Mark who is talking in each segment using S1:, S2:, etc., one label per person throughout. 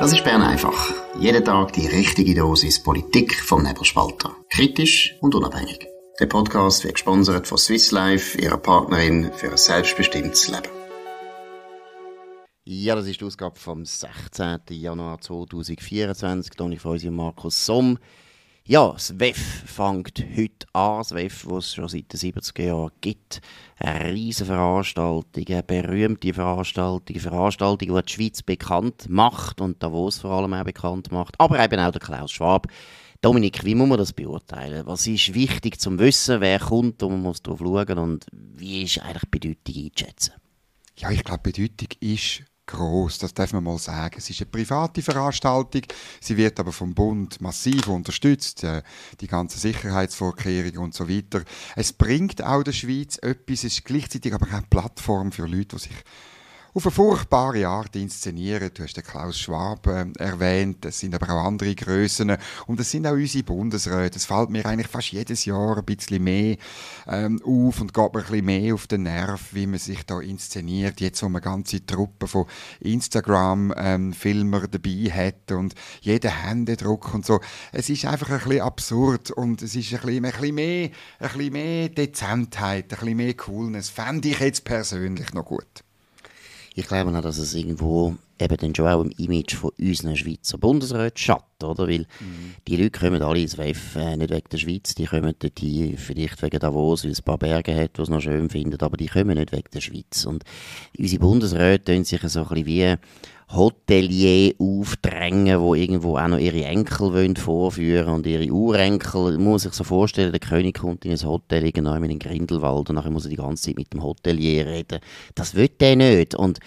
S1: Das ist Bern einfach. Jeden Tag die richtige Dosis Politik vom Nebelspalter. Kritisch und unabhängig. Der Podcast wird gesponsert von Swiss Life, ihrer Partnerin für ein selbstbestimmtes Leben. Ja, das ist die Ausgabe vom 16. Januar 2024. Toni Freusi und Markus Somm. Ja, das WEF fängt heute an. Das WEF, das es schon seit den 70er Jahren gibt. Eine Riesige Veranstaltung, eine berühmte Veranstaltung. Eine Veranstaltung, die die Schweiz bekannt macht und Davos vor allem auch bekannt macht. Aber eben auch der Klaus Schwab. Dominik, wie muss man das beurteilen? Was ist wichtig zum Wissen? Wer
S2: kommt und man muss darauf schauen? Und wie ist eigentlich die Bedeutung einzuschätzen? Ja, ich glaube, die Bedeutung ist groß. Das darf man mal sagen. Es ist eine private Veranstaltung. Sie wird aber vom Bund massiv unterstützt. Äh, die ganze Sicherheitsvorkehrungen und so weiter. Es bringt auch der Schweiz etwas. Es ist gleichzeitig aber auch eine Plattform für Leute, die sich auf eine furchtbare Art inszenieren. Du hast den Klaus Schwab äh, erwähnt, es sind aber auch andere Grössen. und es sind auch unsere Bundesräte. Es fällt mir eigentlich fast jedes Jahr ein bisschen mehr ähm, auf und geht mir ein bisschen mehr auf den Nerv, wie man sich da inszeniert. Jetzt, wo man ganze Truppe von Instagram-Filmer ähm, dabei hat und jeder Händedruck und so. Es ist einfach ein bisschen absurd und es ist ein bisschen, ein bisschen mehr, ein bisschen mehr Dezentheit, ein bisschen mehr Coolness. Fände ich jetzt persönlich noch gut.
S1: Ich glaube auch, dass es irgendwo eben dann schon auch im Image von unseren Schweizer Bundesräten schadet, oder? Weil mhm. die Leute kommen alle ins WEF äh, nicht wegen der Schweiz, die kommen dort hin, vielleicht wegen Davos, weil es ein paar Berge hat, die es noch schön finden, aber die kommen nicht wegen der Schweiz. Und unsere Bundesräte tun sich so ein bisschen wie Hotelier aufdrängen, wo irgendwo auch noch ihre Enkel wollen vorführen und ihre Urenkel. Man muss sich so vorstellen, der König kommt in ein Hotel irgendwo in den Grindelwald und nachher muss er die ganze Zeit mit dem Hotelier reden. Das will der nicht. Und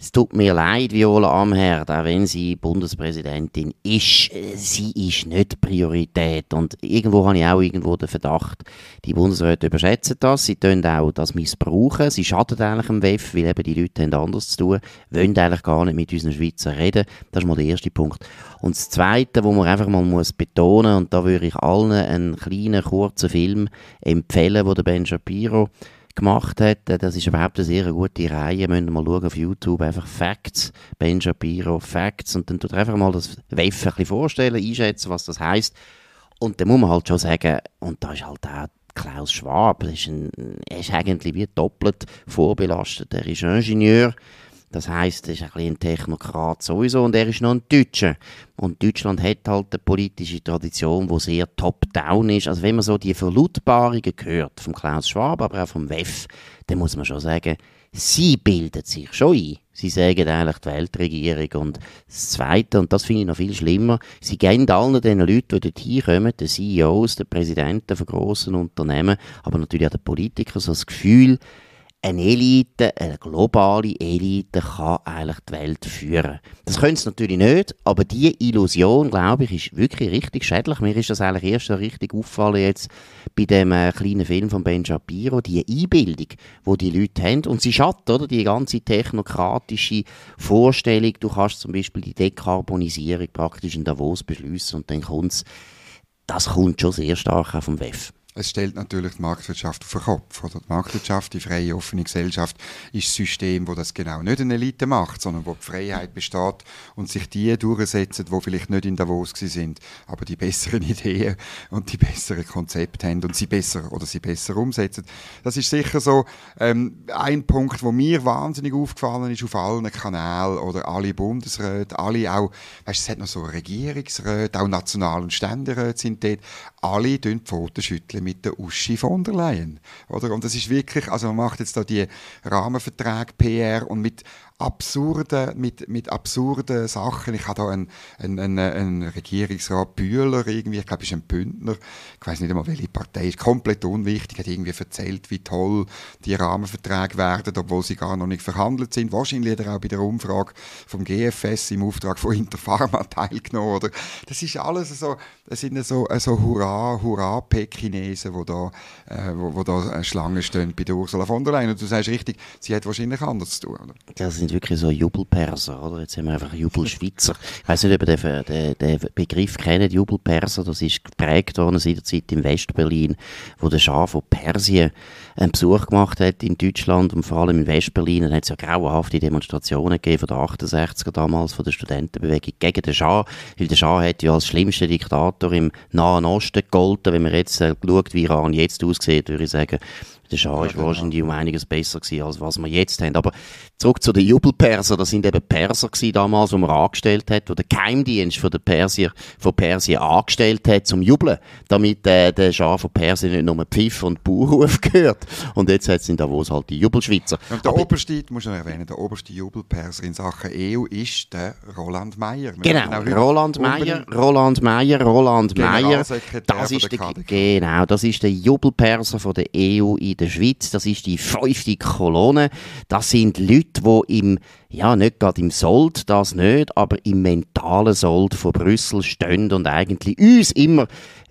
S1: es tut mir leid, Viola Amherd, auch wenn sie Bundespräsidentin ist, sie ist nicht Priorität. Und irgendwo habe ich auch irgendwo den Verdacht, die Bundesräte überschätzen das, sie tun auch das missbrauchen, sie schadet eigentlich dem WEF, weil eben die Leute haben anders zu tun, wollen eigentlich gar nicht mit unseren Schweizer reden. Das ist mal der erste Punkt. Und das Zweite, wo man einfach mal muss betonen, und da würde ich allen einen kleinen, kurzen Film empfehlen, wo der Ben Shapiro gemacht hat. Äh, das ist überhaupt eine sehr gute Reihe. Müssen wir mal schauen auf YouTube. Einfach Facts. Ben Shapiro, Facts. Und dann tut er einfach mal das WEF ein bisschen vorstellen, einschätzen, was das heisst. Und dann muss man halt schon sagen, und da ist halt auch Klaus Schwab, ist ein, er ist eigentlich wie doppelt vorbelastet. Er ist Ingenieur, das heißt, er ist ein, bisschen ein Technokrat sowieso und er ist noch ein Deutscher. Und Deutschland hat halt eine politische Tradition, wo sehr top-down ist. Also wenn man so die Verlautbarungen gehört vom Klaus Schwab, aber auch vom WEF, dann muss man schon sagen, sie bildet sich schon ein. Sie sagen eigentlich die Weltregierung. Und das Zweite, und das finde ich noch viel schlimmer, sie geben allen den Leuten, die dort hinkommen, den CEOs, den Präsidenten von grossen Unternehmen, aber natürlich auch den Politikern, so das Gefühl, eine Elite, eine globale Elite kann eigentlich die Welt führen. Das können sie natürlich nicht, aber diese Illusion, glaube ich, ist wirklich richtig schädlich. Mir ist das eigentlich erst so richtig auffallen jetzt bei dem äh, kleinen Film von Ben Shapiro, die Einbildung, wo die Leute haben. Und sie schatten, oder? Die ganze technokratische Vorstellung, du kannst zum Beispiel die Dekarbonisierung praktisch in Davos beschließen und dann kommt das kommt schon sehr stark auf dem WEF
S2: es stellt natürlich die Marktwirtschaft auf den Kopf. Oder? Die Marktwirtschaft, die freie, offene Gesellschaft, ist ein System, wo das genau nicht eine Elite macht, sondern wo die Freiheit besteht und sich die durchsetzt, die vielleicht nicht in Davos sind, aber die besseren Ideen und die besseren Konzepte haben und sie besser oder sie besser umsetzen. Das ist sicher so ähm, ein Punkt, wo mir wahnsinnig aufgefallen ist auf allen Kanälen oder alle Bundesräte, alle auch, weißt, es hat noch so Regierungsräte, auch National- und Ständeräte sind dort, alle schütteln die Pfoten schütteln mit der Uschi von der Leyen. Oder? Und das ist wirklich, also man macht jetzt da die Rahmenverträge, PR und mit absurden, mit, mit absurden Sachen. Ich habe da einen, einen, einen, einen Regierungsrat Bühler, irgendwie, ich glaube, ist ein Bündner, ich weiß nicht einmal, welche Partei, ist komplett unwichtig, hat irgendwie erzählt, wie toll die Rahmenverträge werden, obwohl sie gar noch nicht verhandelt sind. Wahrscheinlich hat er auch bei der Umfrage vom GFS im Auftrag von Interpharma teilgenommen. Oder? Das ist alles so, das sind so, so Hurra, Hurra-Pekinesen, wo da, äh, wo, wo da äh, Schlangen stehen bei der Ursula von der Leyen. Und du sagst richtig, sie hat wahrscheinlich anders zu tun. Oder?
S1: Das sind wirklich so Jubelperser, oder? Jetzt haben wir einfach Jubelschweizer. Ich weiß nicht, ob ihr den, den, den Begriff kennt, Jubelperser. Das ist geprägt worden seinerzeit im Westberlin, wo der Schah von Persien einen Besuch gemacht hat in Deutschland und vor allem in Westberlin. Dann hat es ja grauenhafte Demonstrationen gegeben von den 68er damals, von der Studentenbewegung gegen den Schah. Weil der Schah hat ja als schlimmster Diktator im Nahen Osten gegolten. Wenn man jetzt äh, schaut, wie Iran jetzt aussieht, würde ich sagen, das war ja, genau. wahrscheinlich um einiges besser gewesen, als was wir jetzt haben. Aber zurück zu den Jubelperser. Das sind eben Perser gewesen damals, die man angestellt hat, wo der Geheimdienst von der Persier, von Persien angestellt hat zum Jubeln, damit äh, der Schah von Persien nicht nur Pfiff und Bauruf gehört. Und jetzt sind es in Davos halt die Jubelschweizer. Und der
S2: Aber oberste, muss ich erwähnen, der oberste Jubelperser in Sachen EU ist der Roland Meyer. genau, Roland Meyer,
S1: Roland Meyer, Roland Meyer. Das ist der, genau, das ist der Jubelperser von der EU in der Schweiz. Das ist die fünfte Kolonne. Das sind Leute, die im, ja, nicht gerade im Sold, das nicht, aber im mentalen Sold von Brüssel stehen und eigentlich uns immer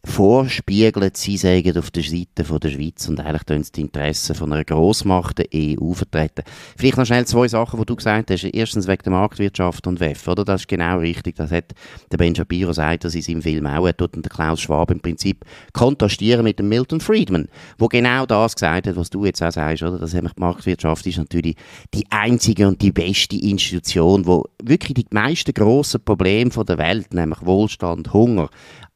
S1: vorspiegelt, sie sagen auf der Seite von der Schweiz und eigentlich tun sie die Interessen von einer Grossmacht der EU vertreten. Vielleicht noch schnell zwei Sachen, die du gesagt hast. Erstens wegen der Marktwirtschaft und WEF, oder? Das ist genau richtig. Das hat der Ben Shapiro sagt, das in seinem Film auch. Er tut den Klaus Schwab im Prinzip kontrastieren mit dem Milton Friedman, wo genau das gesagt hat, was du jetzt auch sagst, oder? Dass die Marktwirtschaft ist natürlich die einzige und die beste Institution, wo wirklich die meisten grossen Probleme von der Welt, nämlich Wohlstand, Hunger,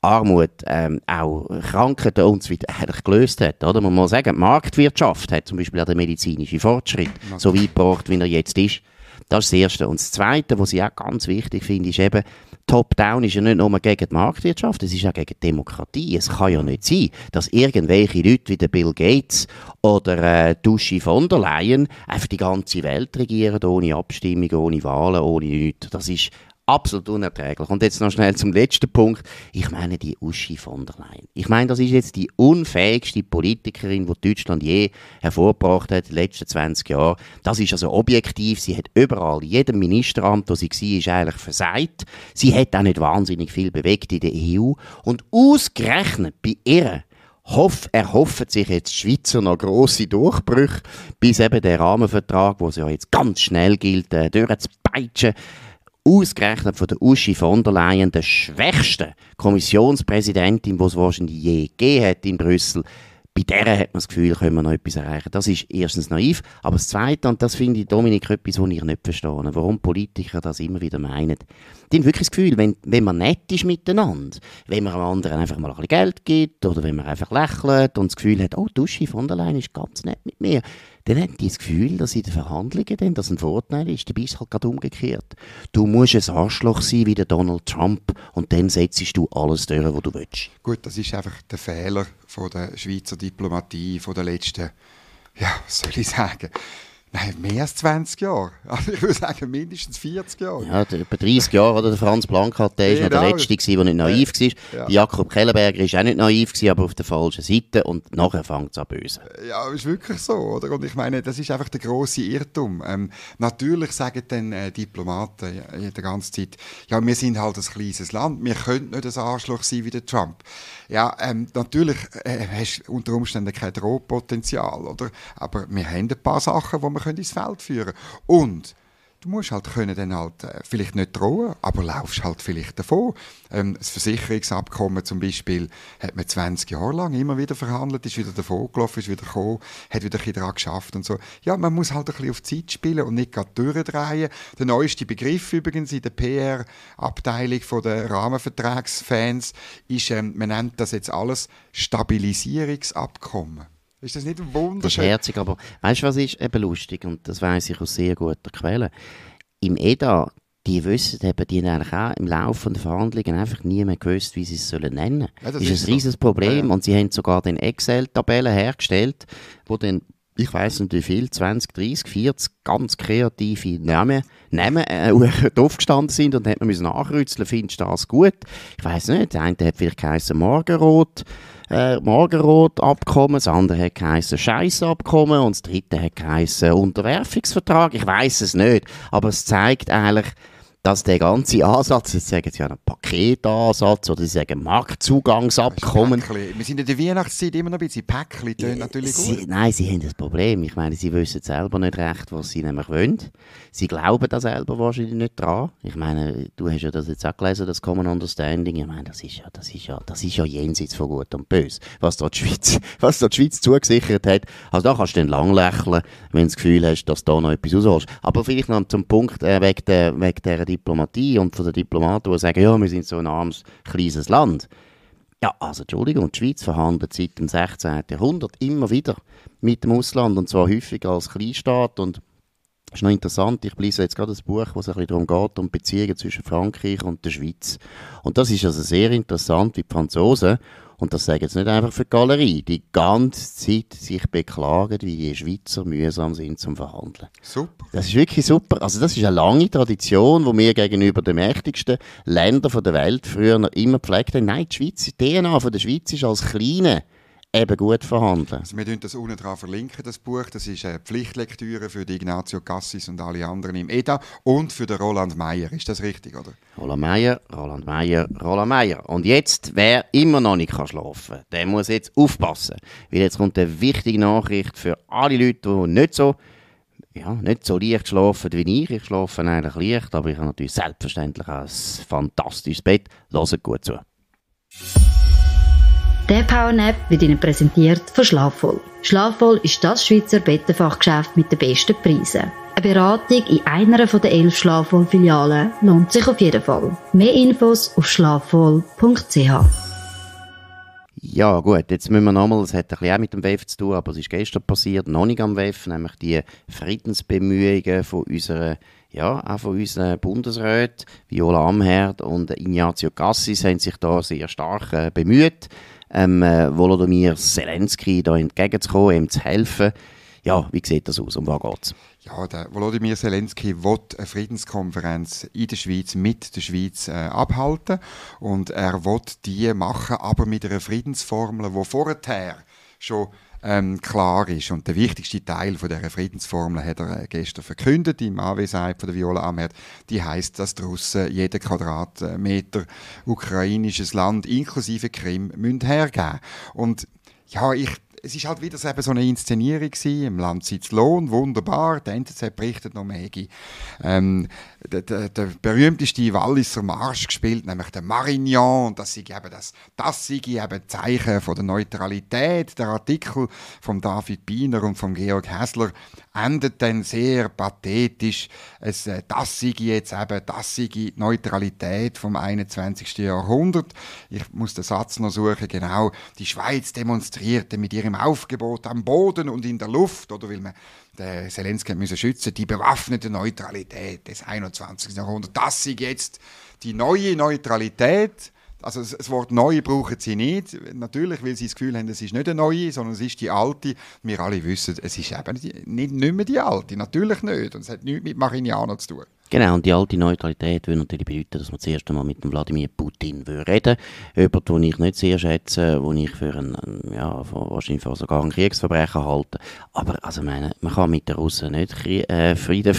S1: Armut, ähm, auch Krankheiten und so weiter äh, gelöst hat. Oder? Man muss sagen, die Marktwirtschaft hat zum Beispiel auch den medizinischen Fortschritt okay. so weit gebracht, wie er jetzt ist. Das ist das Erste. Und das Zweite, was ich auch ganz wichtig finde, ist eben, Top-Down ist ja nicht nur gegen die Marktwirtschaft, es ist auch gegen die Demokratie. Es kann ja nicht sein, dass irgendwelche Leute wie der Bill Gates oder äh, Duschi von der Leyen einfach die ganze Welt regieren, ohne Abstimmung, ohne Wahlen, ohne nichts. Das ist Absolut unerträglich. Und jetzt noch schnell zum letzten Punkt. Ich meine die Uschi von der Leyen. Ich meine, das ist jetzt die unfähigste Politikerin, die Deutschland je hervorgebracht hat in den letzten 20 Jahren. Das ist also objektiv. Sie hat überall, jedem Ministeramt, wo sie war, ist eigentlich versagt. Sie hat auch nicht wahnsinnig viel bewegt in der EU. Und ausgerechnet bei ihr hoff, erhoffen sich jetzt die Schweizer noch grosse Durchbrüche, bis eben der Rahmenvertrag, wo es ja jetzt ganz schnell gilt, äh, durchzupeitschen, ausgerechnet von der Uschi von der Leyen, der schwächsten Kommissionspräsidentin, die es wahrscheinlich je gegeben hat in Brüssel, bei der hat man das Gefühl, können wir noch etwas erreichen. Das ist erstens naiv, aber das Zweite, und das finde ich, Dominik, etwas, was ich nicht verstehe, warum Politiker das immer wieder meinen. Die haben wirklich das Gefühl, wenn, wenn man nett ist miteinander, wenn man einem anderen einfach mal ein bisschen Geld gibt oder wenn man einfach lächelt und das Gefühl hat, oh, Dusche von der Leyen ist ganz nett mit mir, dann haben die das Gefühl, dass in den Verhandlungen dann das ein Vorteil ist. Dabei ist es halt gerade umgekehrt. Du musst ein Arschloch sein wie der Donald Trump und dann setzt du alles durch, was du willst.
S2: Gut, das ist einfach der Fehler von der Schweizer Diplomatie von der letzten, ja, was soll ich sagen, Nein, mehr als 20 Jahre. Also ich würde sagen, mindestens 40 Jahre. Ja,
S1: etwa 30 Jahre, oder? Der Franz Blankat, der genau. war der Letzte, der nicht naiv war. Ja. Jakob Kellenberger war auch nicht naiv, aber auf der falschen Seite. Und nachher fängt es an
S2: böse. Ja, ist wirklich so, oder? Und ich meine, das ist einfach der grosse Irrtum. Ähm, natürlich sagen dann äh, Diplomaten ja, die ganze Zeit, ja, wir sind halt ein kleines Land, wir können nicht ein Arschloch sein wie der Trump. Ja, ähm, natürlich äh, hast du unter Umständen kein Drohpotenzial, oder? Aber wir haben ein paar Sachen, die wir man könnte ins Feld führen Und du musst halt können dann halt äh, vielleicht nicht drohen, aber laufst halt vielleicht davon. Ähm, das Versicherungsabkommen zum Beispiel hat man 20 Jahre lang immer wieder verhandelt, ist wieder davon gelaufen, ist wieder gekommen, hat wieder ein daran geschafft und so. Ja, man muss halt ein bisschen auf Zeit spielen und nicht gerade durchdrehen. Der neueste Begriff übrigens in der PR-Abteilung der Rahmenvertragsfans ist, ähm, man nennt das jetzt alles Stabilisierungsabkommen. Ist das nicht wunderschön? Das ist herzig, aber weißt du, was ist eben lustig? Und das weiß ich aus sehr guter Quelle.
S1: Im EDA, die wissen eben, die haben eigentlich auch im Laufe der Verhandlungen einfach nie mehr gewusst, wie sie es sollen nennen sollen. Ja, das ist, ist ein riesiges Problem. Ja. Und sie haben sogar den Excel-Tabellen hergestellt, wo dann, ich weiß nicht wie viel, 20, 30, 40 ganz kreative Namen nehmen, äh, aufgestanden sind und hätten man müssen nachrützeln, findest du das gut? Ich weiß nicht, der eine hat vielleicht geheissen Morgenrot, äh, Morgenrot-Abkommen, das andere hat geheissen Scheissabkommen und das dritte hat geheissen Unterwerfungsvertrag. Ich weiss es nicht, aber es zeigt eigentlich, dass der ganze Ansatz, jetzt sagen sie ja einen Paketansatz oder sie sagen Marktzugangsabkommen.
S2: Wir sind in der Weihnachtszeit immer noch ein bisschen Päckchen, tönt natürlich sie, gut.
S1: Nein, sie haben das Problem. Ich meine, sie wissen selber nicht recht, was sie nämlich wollen. Sie glauben da selber wahrscheinlich nicht dran. Ich meine, du hast ja das jetzt auch gelesen, das Common Understanding. Ich meine, das ist ja, das ist ja, das ist ja jenseits von Gut und Böse, was da die Schweiz, was da die Schweiz zugesichert hat. Also da kannst du dann lang lächeln, wenn du das Gefühl hast, dass da noch etwas rausholst. Aber vielleicht noch zum Punkt äh, wegen der, wegen der Diplomatie und von den Diplomaten, die sagen, ja, wir sind so ein armes, kleines Land. Ja, also Entschuldigung, die Schweiz verhandelt seit dem 16. Jahrhundert immer wieder mit dem Ausland und zwar häufig als Kleinstaat und es ist noch interessant, ich lese jetzt gerade ein Buch, wo es ein bisschen darum geht, um Beziehungen zwischen Frankreich und der Schweiz. Und das ist also sehr interessant, wie die Franzosen und das sage ich jetzt nicht einfach für die Galerie, die ganze Zeit sich beklagen, wie die Schweizer mühsam sind zum Verhandeln. Super. Das ist wirklich super. Also das ist eine lange Tradition, wo wir gegenüber den mächtigsten Ländern der Welt früher noch immer pflegten. Nein, die Schweiz, die DNA von der Schweiz ist als kleine eben gut verhandeln. Also
S2: wir das unten dran verlinken, das Buch. Das ist eine äh, Pflichtlektüre für Ignazio Cassis und alle anderen im EDA und für den Roland Meyer. Ist das richtig, oder?
S1: Roland Meyer, Roland Meyer, Roland Meyer. Und jetzt, wer immer noch nicht schlafen kann, der muss jetzt aufpassen. Weil jetzt kommt eine wichtige Nachricht für alle Leute, die nicht so ja, nicht so leicht schlafen wie ich. Ich schlafe eigentlich leicht, aber ich habe natürlich selbstverständlich auch ein fantastisches Bett. Hört gut zu. Der Power-Nap wird Ihnen präsentiert von Schlafvoll. Schlafvoll ist das Schweizer Bettenfachgeschäft mit den besten Preisen. Eine Beratung in einer der elf Schlafvoll-Filialen lohnt sich auf jeden Fall. Mehr Infos auf schlafvoll.ch. Ja, gut, jetzt müssen wir nochmal, es hat ein bisschen auch mit dem WEF zu tun, aber es ist gestern passiert, noch nicht am WEF, nämlich die Friedensbemühungen von unserer ja, auch von unseren Bundesräten, Viola Amherd und Ignazio Cassis, haben sich da sehr stark äh, bemüht, ähm, äh, Volodymyr Zelensky da entgegenzukommen, ihm zu helfen. Ja, wie sieht das aus? Um was geht es?
S2: Ja, der Volodymyr Zelensky will eine Friedenskonferenz in der Schweiz mit der Schweiz äh, abhalten und er will die machen, aber mit einer Friedensformel, die vorher schon ähm, klar ist. Und der wichtigste Teil von dieser Friedensformel hat er äh, gestern verkündet im Anwesenheit von der Viola Amherd. Die heißt, dass die Russen jeden Quadratmeter ukrainisches Land inklusive Krim hergeben müssen Und ja, ich es ist halt wieder so, eine Inszenierung gewesen, im Land Lohn, wunderbar, der NZZ berichtet noch mehr. Ähm, der, der, der, berühmteste Walliser Marsch gespielt, nämlich der Marignan, und das sei eben das, das sei eben Zeichen von der Neutralität. Der Artikel von David Biener und von Georg Hässler endet dann sehr pathetisch. Es, äh, das sei jetzt eben, das sei die Neutralität vom 21. Jahrhundert. Ich muss den Satz noch suchen, genau. Die Schweiz demonstrierte mit ihrem ihrem Aufgebot am Boden und in der Luft, oder will man den Zelensky müssen schützen, die bewaffnete Neutralität des 21. Jahrhunderts. Das sie jetzt die neue Neutralität. Also das Wort «neu» brauchen sie nicht. Natürlich, weil sie das Gefühl haben, es ist nicht eine neue, sondern es ist die alte. Wir alle wissen, es ist eben nicht, mehr die alte. Natürlich nicht. Und es hat nichts mit Marignano zu tun.
S1: Genau, und die alte Neutralität würde natürlich bedeuten, dass man zuerst einmal mit dem Wladimir Putin reden würde. Jemand, den ich nicht sehr schätze, den ich für einen, ja, wahrscheinlich für sogar einen Kriegsverbrecher halte. Aber, also, meine, man kann mit den Russen nicht äh, Frieden,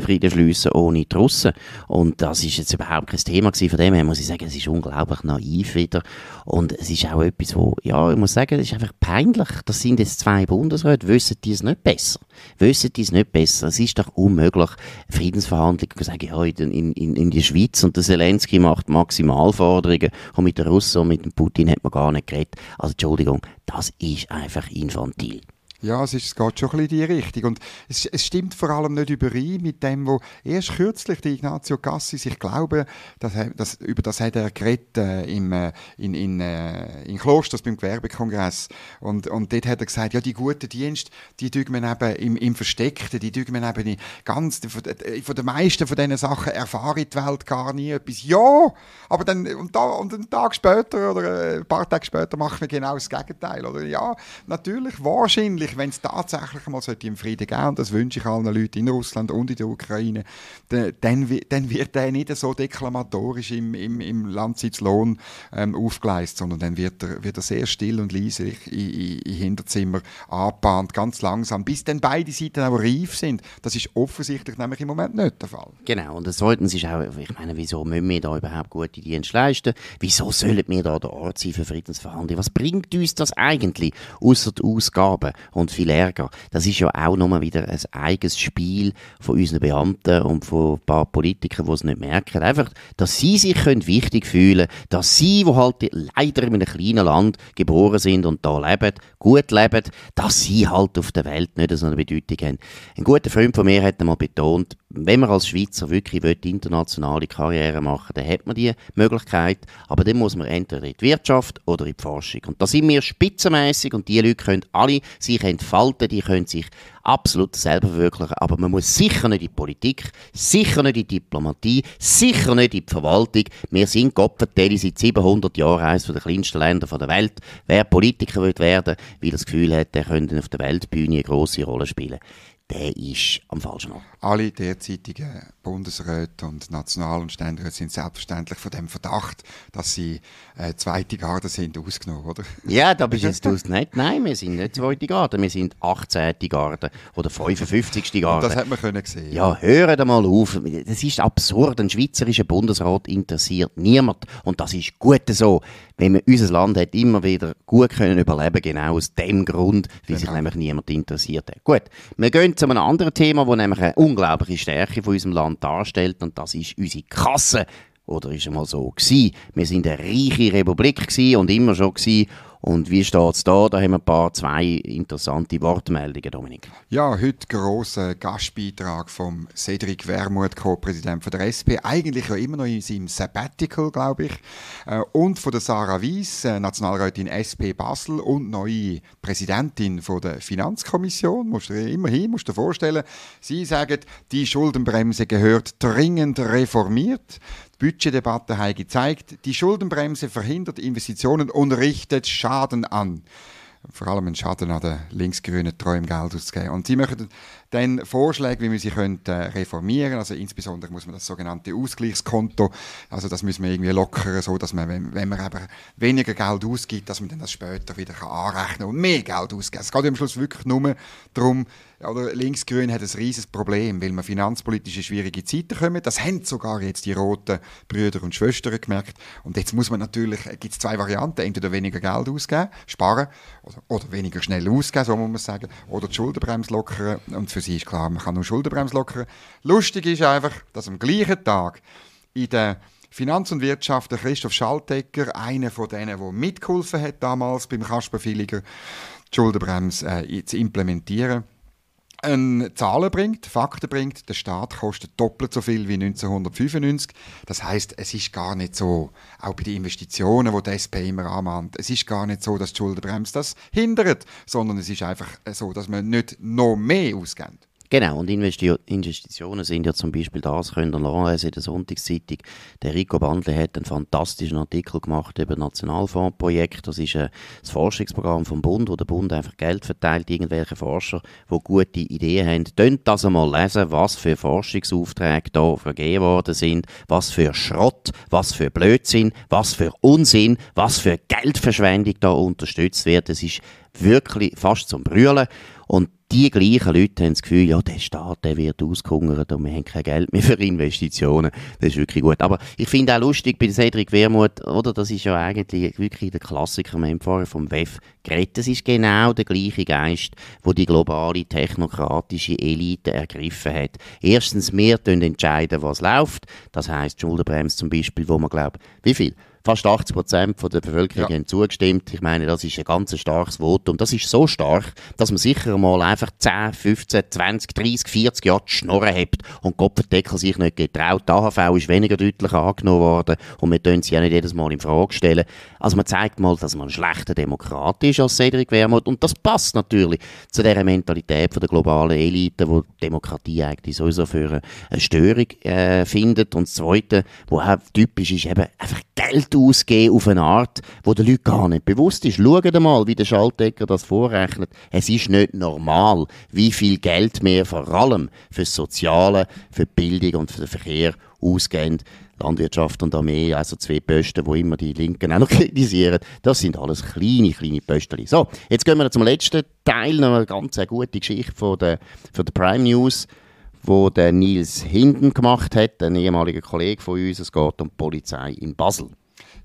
S1: Frieden schliessen ohne die Russen. Und das ist jetzt überhaupt kein Thema gewesen. Von dem her muss ich sagen, es ist unglaublich naiv wieder. Und es ist auch etwas, wo, ja, ich muss sagen, es ist einfach peinlich. Das sind jetzt zwei Bundesräte. Wissen die es nicht besser? Wissen die es nicht besser? Es ist doch unmöglich, Friedensverhandlungen sagen, ja, in, in, in die Schweiz und der Zelensky macht Maximalforderungen und mit den Russen und mit dem Putin hat man gar nicht geredet. Also Entschuldigung, das ist einfach infantil.
S2: Ja, es, ist, es geht schon ein bisschen in die Richtung. Und es, es stimmt vor allem nicht überein mit dem, wo erst kürzlich die Ignazio Cassis, ich glaube, das, das, über das hat er geredet äh, im, äh, in, in, äh, in Klosters beim Gewerbekongress. Und, und dort hat er gesagt, ja, die guten Dienste, die tügen wir eben im, im Versteckten, die tügen wir eben in ganz, äh, von, den meisten von diesen Sachen erfahre ich die Welt gar nie etwas. Ja, aber dann, und, da, und einen Tag später oder äh, ein paar Tage später macht man genau das Gegenteil. Oder? Ja, natürlich, wahrscheinlich wirklich, wenn es tatsächlich mal sollte im Frieden geben, und das wünsche ich allen Leuten in Russland und in der Ukraine, dann, dann wird er nicht so deklamatorisch im, im, im Landsitzlohn ähm, aufgeleistet, sondern dann wird er, wird er sehr still und leise im Hinterzimmer angebahnt, ganz langsam, bis dann beide Seiten auch reif sind. Das ist offensichtlich nämlich im Moment nicht der Fall.
S1: Genau, und das sollten sich auch, ich meine, wieso müssen wir da überhaupt gute Dienste leisten? Wieso sollen wir da der Ort sein für Friedensverhandlungen? Was bringt uns das eigentlich, außer die Ausgaben? Und und viel Ärger. Das ist ja auch nochmal wieder ein eigenes Spiel von unseren Beamten und von ein paar Politikern, die es nicht merken. Einfach, dass sie sich können wichtig fühlen dass sie, die halt leider in einem kleinen Land geboren sind und da leben, gut leben, dass sie halt auf der Welt nicht so eine Bedeutung haben. Ein guter Freund von mir hat einmal betont, wenn man als Schweizer wirklich will, internationale Karriere machen will, dann hat man die Möglichkeit, aber dann muss man entweder in die Wirtschaft oder in die Forschung. Und da sind wir spitzenmäßig und die Leute können alle sich entfalten, die können sich absolut selber verwirklichen, aber man muss sicher nicht in die Politik, sicher nicht in die Diplomatie, sicher nicht in die Verwaltung. Wir sind Gottverdeli seit 700 Jahren eines der kleinsten Länder der Welt. Wer Politiker wird werden, weil er das Gefühl hat, der könnte auf
S2: der Weltbühne eine grosse Rolle spielen der ist am falschen Ort. Alle derzeitigen Bundesräte und National- und Ständeräte sind selbstverständlich von dem Verdacht, dass sie äh, zweite Garde sind, ausgenommen, oder?
S1: Ja, da bist jetzt du jetzt nicht. Nein, wir sind nicht zweite Garde, wir sind 18. Garde oder 55. Garde. das hat man
S2: können sehen. Ja,
S1: hören mal auf. Das ist absurd. Ein schweizerischer Bundesrat interessiert niemand. Und das ist gut so. Wenn wir unser Land hat immer wieder gut können überleben genau aus dem Grund, wie sich genau. nämlich niemand interessiert hat. Gut, wir gehen zu einem anderen Thema, das nämlich eine unglaubliche Stärke von unserem Land darstellt, und das ist unsere Kasse. Oder ist es mal so gewesen? Wir sind eine reiche Republik und immer schon gewesen. Und wie steht es da? Da haben wir ein paar, zwei interessante
S2: Wortmeldungen, Dominik. Ja, heute grosser Gastbeitrag vom Cedric Wermuth, Co-Präsident der SP. Eigentlich ja immer noch in seinem Sabbatical, glaube ich. Äh, und von der Sarah Weiss, äh, Nationalrätin SP Basel und neue Präsidentin von der Finanzkommission. Musst du dir immerhin musst du dir vorstellen, sie sagen, die Schuldenbremse gehört dringend reformiert. Die Budgetdebatte hat gezeigt, die Schuldenbremse verhindert Investitionen und richtet Schaden Schaden an. Vor allem einen Schaden an den linksgrünen Träumen Geld auszugeben. Und sie möchten dann Vorschläge, wie man sie könnte äh, reformieren Also insbesondere muss man das sogenannte Ausgleichskonto, also das müssen wir irgendwie lockern, so dass man, wenn man aber weniger Geld ausgibt, dass man dann das später wieder anrechnen kann und mehr Geld ausgeben. Es geht am Schluss wirklich nur darum, oder Linksgrün hat ein riesiges Problem, weil man finanzpolitische schwierige Zeiten kommen. Das haben sogar jetzt die roten Brüder und Schwestern gemerkt. Und jetzt muss man natürlich, äh, gibt es zwei Varianten, entweder weniger Geld ausgeben, sparen oder, oder weniger schnell ausgeben, so muss man sagen, oder die Schuldenbremse lockern. Und für sie ist klar, man kann nur Schuldenbremse lockern. Lustig ist einfach, dass am gleichen Tag in der Finanz und Wirtschaft, der Christoph Schaltegger, einer von denen, der mitgeholfen hat damals beim Kasper Villiger, die Schuldenbremse äh, zu implementieren ähm, Zahlen bringt, Fakten bringt, der Staat kostet doppelt so viel wie 1995. Das heißt, es ist gar nicht so, auch bei den Investitionen, die die SP immer anmahnt, es ist gar nicht so, dass die Schuldenbremse das hindert, sondern es ist einfach so, dass man nicht noch mehr ausgeht.
S1: Genau, und Investi Investitionen sind ja zum Beispiel das, könnt ihr nachlesen in der Sonntagszeitung. Der Rico Bandle hat einen fantastischen Artikel gemacht über Nationalfondsprojekt. Das ist äh, das Forschungsprogramm vom Bund, wo der Bund einfach Geld verteilt, irgendwelche Forscher, die gute Ideen haben. Könnt das einmal lesen, was für Forschungsaufträge da vergeben worden sind, was für Schrott, was für Blödsinn, was für Unsinn, was für Geldverschwendung da unterstützt wird. Es ist wirklich fast zum Brüllen. Und die gleichen Leute haben das Gefühl, ja, der Staat, der wird ausgehungert und wir haben kein Geld mehr für Investitionen. Das ist wirklich gut. Aber ich finde auch lustig bei Cedric Wermuth, oder? Das ist ja eigentlich wirklich der Klassiker. Wir haben vorher vom WEF geredet. Das ist genau der gleiche Geist, wo die globale technokratische Elite ergriffen hat. Erstens, wir entscheiden, was läuft. Das heißt Schuldenbremse zum Beispiel, wo man glaubt, wie viel? fast 80 Prozent der Bevölkerung ja. haben zugestimmt. Ich meine, das ist ein ganz starkes Votum. Das ist so stark, dass man sicher mal einfach 10, 15, 20, 30, 40 Jahre die Schnorren hat und Kopferdeckel sich nicht getraut. Die AHV ist weniger deutlich angenommen worden und wir können sie ja nicht jedes Mal in Frage stellen. Also man zeigt mal, dass man ein schlechter Demokrat ist ist als Cedric Wermut. Und das passt natürlich zu dieser Mentalität von der globalen Elite, wo die Demokratie eigentlich sowieso für eine Störung äh, findet. Und das Zweite, wo typisch ist, eben einfach Geld ausgeben auf eine Art, wo den Leuten gar nicht bewusst ist. Schaut mal, wie der Schaltdecker das vorrechnet. Es ist nicht normal, wie viel Geld mehr vor allem für das Soziale, für die Bildung und für den Verkehr ausgeben. Landwirtschaft und Armee, also zwei Posten, die immer die Linken auch noch kritisieren. Das sind alles kleine, kleine Pöstchen. So, jetzt gehen wir zum letzten Teil, noch eine ganz eine gute Geschichte von der, von der Prime News wo der Nils Hinden gemacht hat, ein ehemaliger Kollege von uns. Es geht um die Polizei in Basel.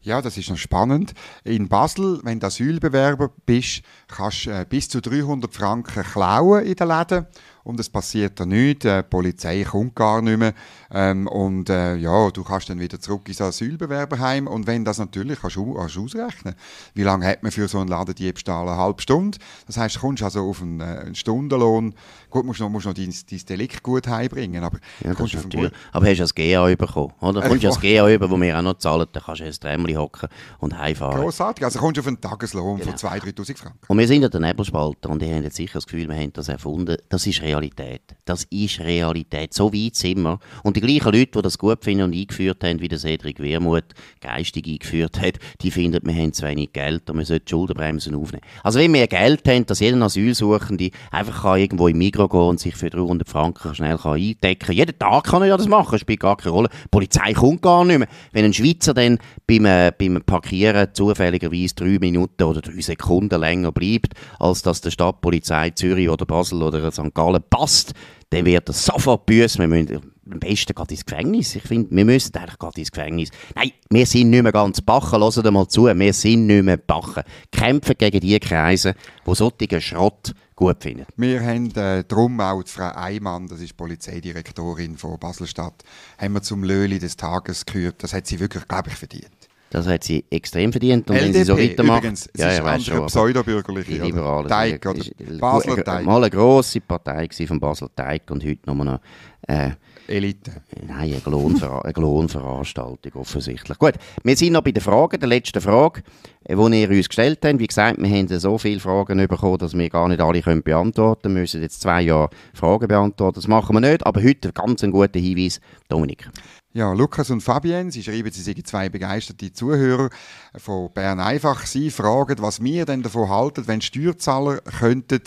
S2: Ja, das ist noch spannend. In Basel, wenn du Asylbewerber bist, kannst du äh, bis zu 300 Franken klauen in den Läden und es passiert da nichts, äh, die Polizei kommt gar nicht mehr ähm, und äh, ja, du kannst dann wieder zurück ins Asylbewerberheim und wenn das natürlich, kannst du, kannst du ausrechnen, wie lange hat man für so einen Ladendiebstahl eine halbe Stunde, das heißt, du kommst also auf einen, äh, einen Stundenlohn, Gut, musst noch, musst noch dein, dein Delikt gut heimbringen, aber... Ja, das ist
S1: Aber hast du das GA bekommen, oder? Äh, kommst du das GA über, wo wir auch noch zahlen, dann kannst du ins Trämli hocken und heimfahren.
S2: Grossartig, also kommst du auf einen Tageslohn genau. von 2'000, 3'000 Franken.
S1: Und wir sind ja der Nebelspalter und ihr habt jetzt sicher das Gefühl, wir haben das erfunden. Das ist Realität. Das ist Realität. So weit sind wir. Und die gleichen Leute, die das gut finden und eingeführt haben, wie der Cedric Wermuth geistig eingeführt hat, die finden, wir haben zu wenig Geld und wir sollten die Schuldenbremsen aufnehmen. Also wenn wir Geld haben, dass jeder Asylsuchende einfach kann irgendwo im Migros Migros gehen und sich für 300 Franken schnell kann eindecken kann. Jeden Tag kann er ja das machen, spielt gar keine Rolle. Die Polizei kommt gar nicht mehr. Wenn ein Schweizer dann beim, äh, beim Parkieren zufälligerweise drei Minuten oder drei Sekunden länger bleibt, als dass der Stadtpolizei Zürich oder Basel oder St. Gallen passt, dann wird er sofort büßt. am besten geht ins Gefängnis. Ich finde, wir müssen eigentlich gerade ins Gefängnis. Nein, wir sind nicht mehr ganz Bachen. Hört mal zu, wir sind nicht mehr Bachen. Kämpfen gegen die Kreise, die solchen Schrott gut findet.
S2: Wir haben äh, darum auch die Frau Eimann, das ist Polizeidirektorin von Baselstadt, haben wir zum Löli des Tages gehört. Das hat sie wirklich, glaube ich, verdient. Das
S1: hat sie extrem
S2: verdient. Und LDP, wenn sie so weitermacht... Übrigens, es ja, ist ja, andere pseudobürgerliche. Die Liberalen. Teig, oder? Basler Teig. Mal
S1: eine grosse Partei von Basel Teig und heute nur noch... Äh, Elite. Nein, eine, Glonver eine Glonveranstaltung offensichtlich. Gut, wir sind noch bei den Fragen, der letzten Frage, die äh, ihr uns gestellt habt. Wie gesagt, wir haben so viele Fragen bekommen, dass wir gar nicht alle können beantworten können. Wir müssen jetzt zwei Jahre Fragen beantworten. Das machen wir nicht, aber heute ganz ein guter Hinweis, Dominik.
S2: Ja, Lukas und Fabienne, sie schreiben, sie sind zwei begeisterte Zuhörer von Bern einfach. Sie fragen, was wir denn davon halten, wenn Steuerzahler könnten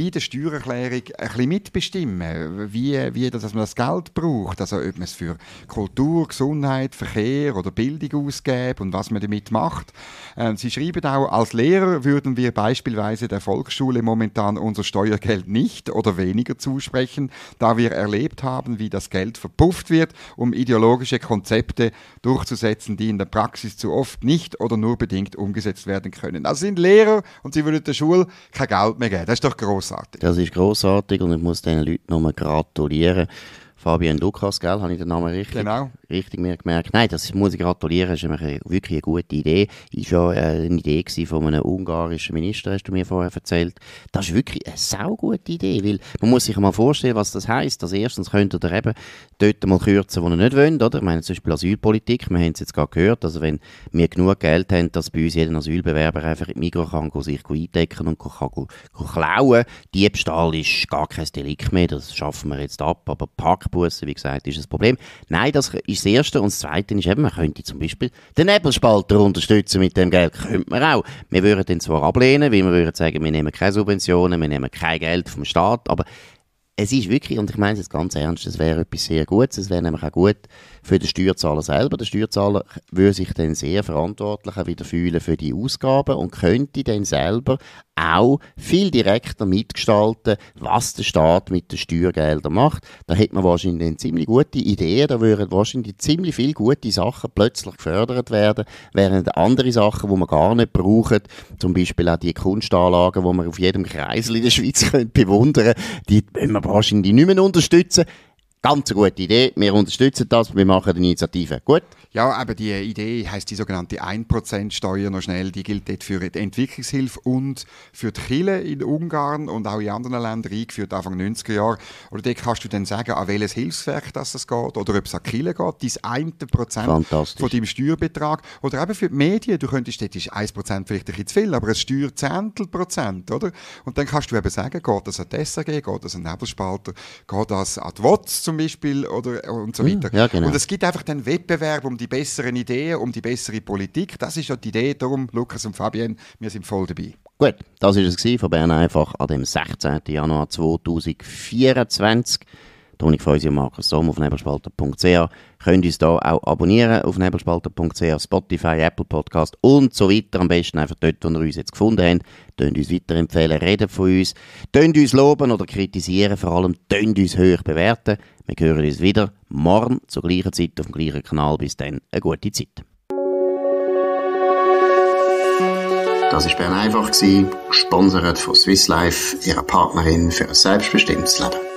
S2: bei der Steuererklärung ein bisschen mitbestimmen, wie, wie dass man das Geld braucht, also ob man es für Kultur, Gesundheit, Verkehr oder Bildung ausgibt und was man damit macht. Ähm, Sie schreiben auch, als Lehrer würden wir beispielsweise der Volksschule momentan unser Steuergeld nicht oder weniger zusprechen, da wir erlebt haben, wie das Geld verpufft wird, um ideologische Konzepte durchzusetzen, die in der Praxis zu oft nicht oder nur bedingt umgesetzt werden können. Also sind Lehrer und sie würden der Schule kein Geld mehr geben. Das ist doch gross grossartig.
S1: Das ist grossartig und ich muss diesen Leuten nochmal gratulieren. Fabian Lukas, gell, habe ich den Namen richtig? Genau richtig mehr gemerkt. Nein, das muss ich gratulieren, das ist wirklich eine gute Idee. Ist ja äh, eine Idee von einem ungarischen Minister, hast du mir vorher erzählt. Das ist wirklich eine saugute Idee, weil man muss sich mal vorstellen, was das heisst. Also erstens könnt ihr eben dort mal kürzen, wo ihr nicht wollt, oder? Ich meine, zum Beispiel Asylpolitik, wir haben es jetzt gerade gehört, also wenn wir genug Geld haben, dass bei uns jeder Asylbewerber einfach in Migro kann sich eindecken und kann, kann, kann klauen. Diebstahl ist gar kein Delikt mehr, das schaffen wir jetzt ab, aber Parkbussen, wie gesagt, ist ein Problem. Nein, das ist ist das Erste. Und das Zweite ist eben, man könnte zum Beispiel den Nebelspalter unterstützen mit dem Geld. Könnte man auch. Wir würden den zwar ablehnen, weil wir würden sagen, wir nehmen keine Subventionen, wir nehmen kein Geld vom Staat, aber es ist wirklich, und ich meine es ganz ernst, es wäre etwas sehr Gutes, es wäre nämlich auch gut für den Steuerzahler selber. Der Steuerzahler würde sich dann sehr verantwortlich wieder fühlen für die Ausgaben und könnte dann selber auch viel direkter mitgestalten, was der Staat mit den Steuergeldern macht. Da hätte man wahrscheinlich eine ziemlich gute Idee, da würden wahrscheinlich ziemlich viele gute Sachen plötzlich gefördert werden, während andere Sachen, die man gar nicht braucht, zum Beispiel auch die Kunstanlagen, die man auf jedem Kreisel in der Schweiz bewundern könnte, die müssen wir wahrscheinlich nicht mehr unterstützen. Ganz eine gute Idee. Wir unterstützen das, wir machen die Initiative. Gut?
S2: Ja, aber die Idee heißt die sogenannte 1%-Steuer noch schnell. Die gilt dort für die Entwicklungshilfe und für die Chile in Ungarn und auch in anderen Ländern eingeführt, Anfang 90er Jahre. Oder dort kannst du dann sagen, an welches Hilfswerk das es geht oder ob es an Chile geht. Dein 1% von deinem Steuerbetrag. Oder eben für die Medien. Du könntest, dort ist 1% vielleicht ein bisschen zu viel, aber es steuert Zehntelprozent, oder? Und dann kannst du eben sagen, geht das an die SAG, geht das an Nebelspalter, geht das an die WOTS zum Beispiel oder, äh, und so hm, weiter. Ja, genau. Und es gibt einfach den Wettbewerb um die besseren Ideen, um die bessere Politik. Das ist ja die Idee, darum Lukas und Fabian, wir sind voll dabei.
S1: Gut, das war es von Bern einfach an dem 16. Januar 2024. Toni Gfeusi und Markus Somm auf nebelspalter.ch. Könnt uns hier auch abonnieren auf nebelspalter.ch, Spotify, Apple Podcast und so weiter. Am besten einfach dort, wo ihr uns jetzt gefunden habt. Tönt uns weiterempfehlen, reden von uns, tönt uns loben oder kritisieren, vor allem tönt uns höher bewerten. Wir hören uns wieder morgen zur gleichen Zeit auf dem gleichen Kanal. Bis dann, eine gute Zeit. Das war Bern einfach, gesponsert von Swiss Life, ihrer Partnerin für ein selbstbestimmtes Leben.